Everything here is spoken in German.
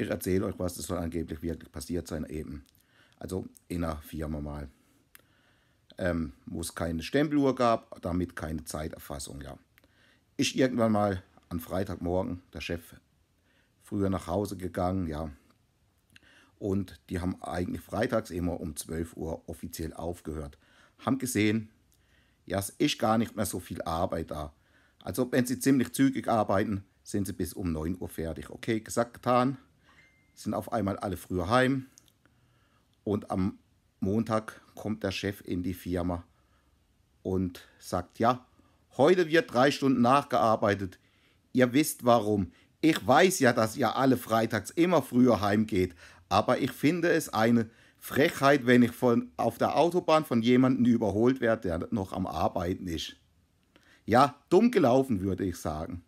ich erzähle euch was, das soll angeblich wirklich passiert sein eben. Also in einer Firma mal. Ähm, wo es keine Stempeluhr gab, damit keine Zeiterfassung, ja. Ich irgendwann mal am Freitagmorgen, der Chef früher nach Hause gegangen, ja. Und die haben eigentlich freitags immer um 12 Uhr offiziell aufgehört. Haben gesehen, ja, es ist gar nicht mehr so viel Arbeit da. Also wenn sie ziemlich zügig arbeiten, sind sie bis um 9 Uhr fertig. Okay, gesagt, getan sind auf einmal alle früher heim und am Montag kommt der Chef in die Firma und sagt, ja, heute wird drei Stunden nachgearbeitet. Ihr wisst warum. Ich weiß ja, dass ihr alle freitags immer früher heimgeht, aber ich finde es eine Frechheit, wenn ich von, auf der Autobahn von jemandem überholt werde, der noch am Arbeiten ist. Ja, dumm gelaufen, würde ich sagen.